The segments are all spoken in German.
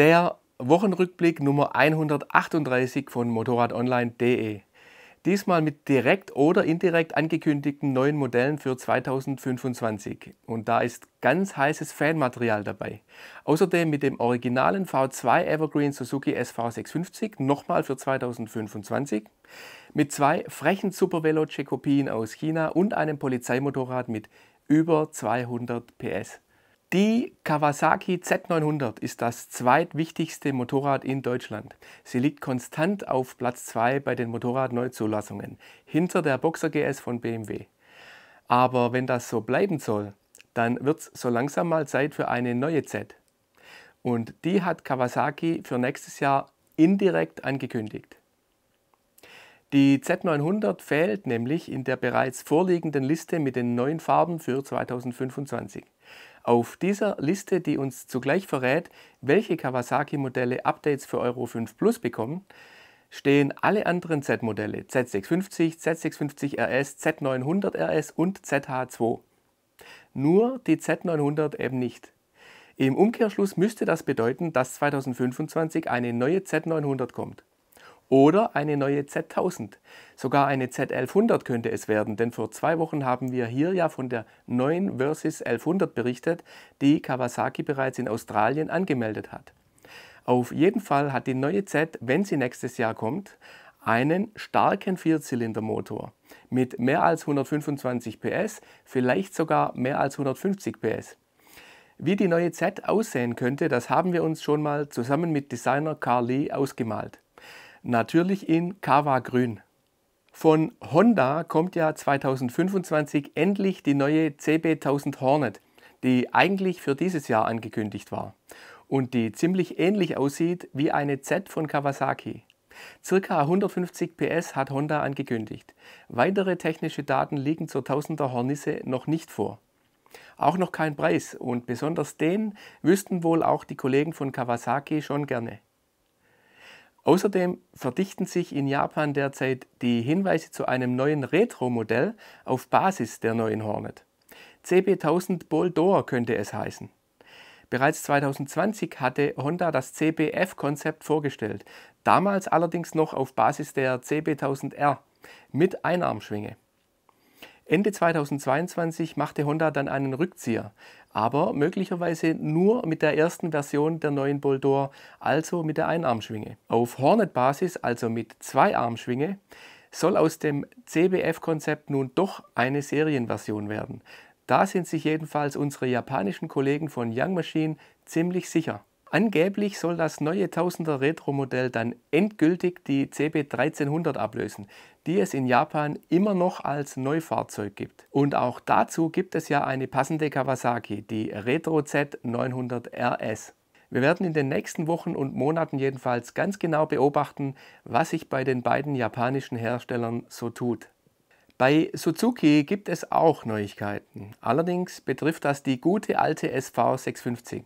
der Wochenrückblick Nummer 138 von motorradonline.de. Diesmal mit direkt oder indirekt angekündigten neuen Modellen für 2025. Und da ist ganz heißes Fanmaterial dabei. Außerdem mit dem originalen V2 Evergreen Suzuki SV650 nochmal für 2025. Mit zwei frechen Superveloce-Kopien aus China und einem Polizeimotorrad mit über 200 PS. Die Kawasaki Z900 ist das zweitwichtigste Motorrad in Deutschland. Sie liegt konstant auf Platz 2 bei den Motorradneuzulassungen, hinter der Boxer GS von BMW. Aber wenn das so bleiben soll, dann wird es so langsam mal Zeit für eine neue Z. Und die hat Kawasaki für nächstes Jahr indirekt angekündigt. Die Z900 fehlt nämlich in der bereits vorliegenden Liste mit den neuen Farben für 2025. Auf dieser Liste, die uns zugleich verrät, welche Kawasaki-Modelle Updates für Euro 5 Plus bekommen, stehen alle anderen Z-Modelle Z650, Z650 RS, Z900 RS und ZH2. Nur die Z900 eben nicht. Im Umkehrschluss müsste das bedeuten, dass 2025 eine neue Z900 kommt oder eine neue Z1000. Sogar eine Z1100 könnte es werden, denn vor zwei Wochen haben wir hier ja von der neuen Versus 1100 berichtet, die Kawasaki bereits in Australien angemeldet hat. Auf jeden Fall hat die neue Z, wenn sie nächstes Jahr kommt, einen starken Vierzylindermotor mit mehr als 125 PS, vielleicht sogar mehr als 150 PS. Wie die neue Z aussehen könnte, das haben wir uns schon mal zusammen mit Designer Carl Lee ausgemalt. Natürlich in Kawa Grün. Von Honda kommt ja 2025 endlich die neue CB1000 Hornet, die eigentlich für dieses Jahr angekündigt war und die ziemlich ähnlich aussieht wie eine Z von Kawasaki. Circa 150 PS hat Honda angekündigt. Weitere technische Daten liegen zur 1000er Hornisse noch nicht vor. Auch noch kein Preis und besonders den wüssten wohl auch die Kollegen von Kawasaki schon gerne. Außerdem verdichten sich in Japan derzeit die Hinweise zu einem neuen Retro-Modell auf Basis der neuen Hornet. CB1000 Boldor könnte es heißen. Bereits 2020 hatte Honda das CBF-Konzept vorgestellt, damals allerdings noch auf Basis der CB1000R mit Einarmschwinge. Ende 2022 machte Honda dann einen Rückzieher, aber möglicherweise nur mit der ersten Version der neuen Boldor, also mit der Einarmschwinge. Auf Hornet-Basis, also mit zwei Armschwinge, soll aus dem CBF-Konzept nun doch eine Serienversion werden. Da sind sich jedenfalls unsere japanischen Kollegen von Young Machine ziemlich sicher. Angeblich soll das neue 1000er Retro-Modell dann endgültig die CB1300 ablösen, die es in Japan immer noch als Neufahrzeug gibt. Und auch dazu gibt es ja eine passende Kawasaki, die Retro Z900 RS. Wir werden in den nächsten Wochen und Monaten jedenfalls ganz genau beobachten, was sich bei den beiden japanischen Herstellern so tut. Bei Suzuki gibt es auch Neuigkeiten. Allerdings betrifft das die gute alte SV 650.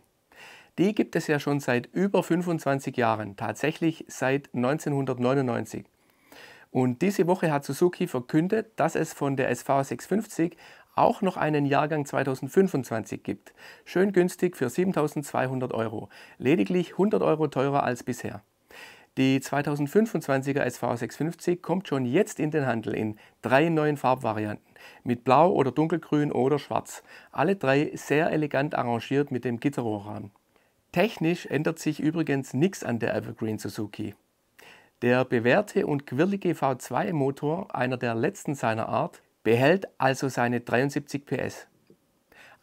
Die gibt es ja schon seit über 25 Jahren, tatsächlich seit 1999. Und diese Woche hat Suzuki verkündet, dass es von der SV650 auch noch einen Jahrgang 2025 gibt. Schön günstig für 7200 Euro, lediglich 100 Euro teurer als bisher. Die 2025er SV650 kommt schon jetzt in den Handel in drei neuen Farbvarianten mit Blau oder Dunkelgrün oder Schwarz. Alle drei sehr elegant arrangiert mit dem Gitterrohrrahmen. Technisch ändert sich übrigens nichts an der Evergreen Suzuki. Der bewährte und quirlige V2-Motor, einer der letzten seiner Art, behält also seine 73 PS.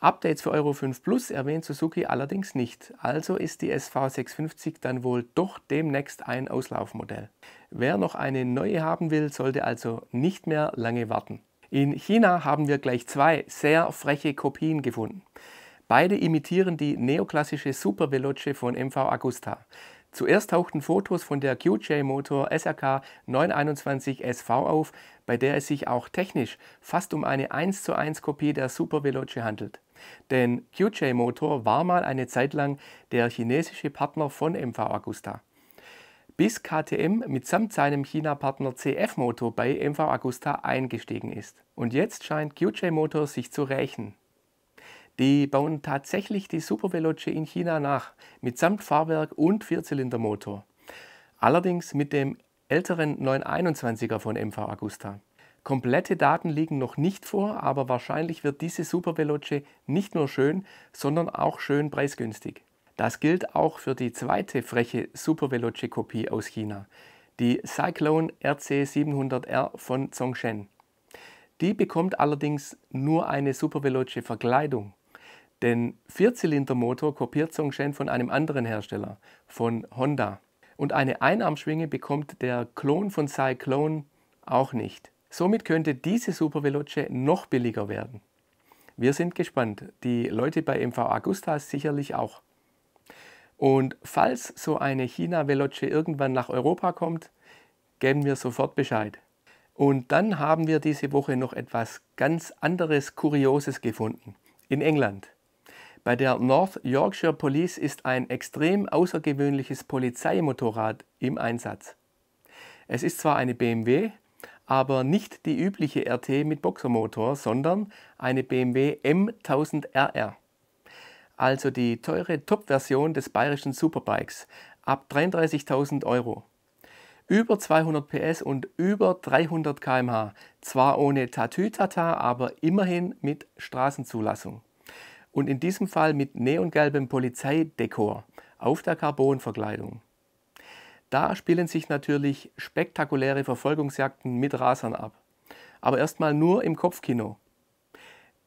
Updates für Euro 5 Plus erwähnt Suzuki allerdings nicht, also ist die SV650 dann wohl doch demnächst ein Auslaufmodell. Wer noch eine neue haben will, sollte also nicht mehr lange warten. In China haben wir gleich zwei sehr freche Kopien gefunden. Beide imitieren die neoklassische Superveloce von MV Agusta. Zuerst tauchten Fotos von der QJ Motor SRK 921 SV auf, bei der es sich auch technisch fast um eine 1 zu 1 Kopie der Superveloce handelt. Denn QJ Motor war mal eine Zeit lang der chinesische Partner von MV Agusta. Bis KTM mitsamt seinem China-Partner CF Motor bei MV Agusta eingestiegen ist. Und jetzt scheint QJ Motor sich zu rächen. Die bauen tatsächlich die Superveloce in China nach, mitsamt Fahrwerk und Vierzylindermotor. Allerdings mit dem älteren 921er von MV Agusta. Komplette Daten liegen noch nicht vor, aber wahrscheinlich wird diese Superveloce nicht nur schön, sondern auch schön preisgünstig. Das gilt auch für die zweite freche Superveloce-Kopie aus China, die Cyclone RC700R von Zhongshan. Die bekommt allerdings nur eine Superveloce-Verkleidung. Den Vierzylindermotor kopiert Zhongshan von einem anderen Hersteller, von Honda. Und eine Einarmschwinge bekommt der Klon von Cyclone auch nicht. Somit könnte diese Superveloce noch billiger werden. Wir sind gespannt, die Leute bei MV Agustas sicherlich auch. Und falls so eine China-Veloce irgendwann nach Europa kommt, geben wir sofort Bescheid. Und dann haben wir diese Woche noch etwas ganz anderes Kurioses gefunden. In England. Bei der North Yorkshire Police ist ein extrem außergewöhnliches Polizeimotorrad im Einsatz. Es ist zwar eine BMW, aber nicht die übliche RT mit Boxermotor, sondern eine BMW M1000RR. Also die teure Top-Version des bayerischen Superbikes ab 33.000 Euro. Über 200 PS und über 300 km/h, zwar ohne Tatütata, aber immerhin mit Straßenzulassung und in diesem Fall mit neongelbem Polizeidekor auf der Carbonverkleidung. Da spielen sich natürlich spektakuläre Verfolgungsjagden mit Rasern ab. Aber erstmal nur im Kopfkino.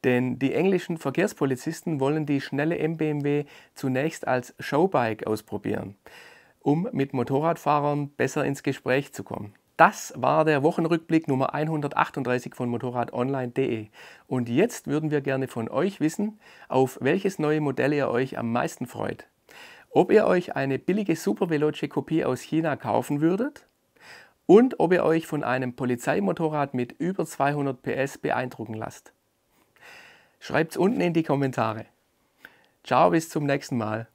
Denn die englischen Verkehrspolizisten wollen die schnelle MBMW zunächst als Showbike ausprobieren, um mit Motorradfahrern besser ins Gespräch zu kommen. Das war der Wochenrückblick Nummer 138 von motorradonline.de. Und jetzt würden wir gerne von euch wissen, auf welches neue Modell ihr euch am meisten freut. Ob ihr euch eine billige Superveloce Kopie aus China kaufen würdet und ob ihr euch von einem Polizeimotorrad mit über 200 PS beeindrucken lasst. Schreibt's unten in die Kommentare. Ciao, bis zum nächsten Mal.